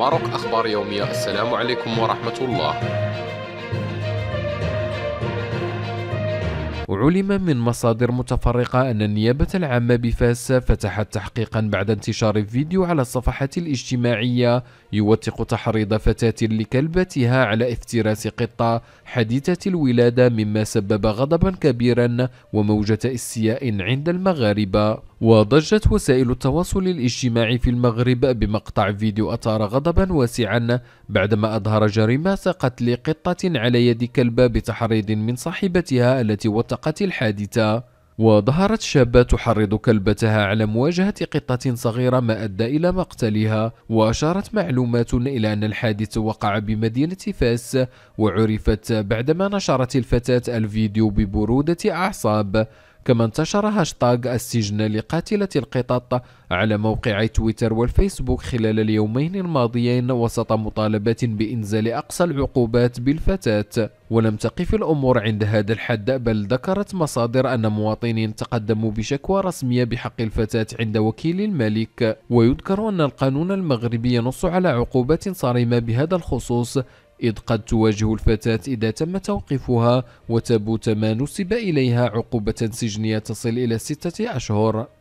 ماروك أخبار يومية السلام عليكم ورحمة الله وعلم من مصادر متفرقة أن النيابة العامة بفاس فتحت تحقيقا بعد انتشار فيديو على الصفحة الاجتماعية يوثق تحريض فتاة لكلبتها على افتراس قطة حديثة الولادة مما سبب غضبا كبيرا وموجة استياء عند المغاربة وضجت وسائل التواصل الاجتماعي في المغرب بمقطع فيديو أثار غضبا واسعا بعدما أظهر جريمة قتل قطة على يد كلبة بتحريض من صاحبتها التي وثقت الحادثة وظهرت شابة تحرض كلبتها على مواجهة قطة صغيرة ما أدى إلى مقتلها وأشارت معلومات إلى أن الحادث وقع بمدينة فاس وعرفت بعدما نشرت الفتاة الفيديو ببرودة أعصاب كما انتشر هاشتاغ السجن لقاتلة القطط على موقع تويتر والفيسبوك خلال اليومين الماضيين وسط مطالبات بإنزال أقصى العقوبات بالفتاة ولم تقف الأمور عند هذا الحد بل ذكرت مصادر أن مواطنين تقدموا بشكوى رسمية بحق الفتاة عند وكيل الملك ويذكر أن القانون المغربي ينص على عقوبات صارمة بهذا الخصوص إذ قد تواجه الفتاة إذا تم توقيفها وتبوت ما نسب إليها عقوبة سجنية تصل إلى ستة أشهر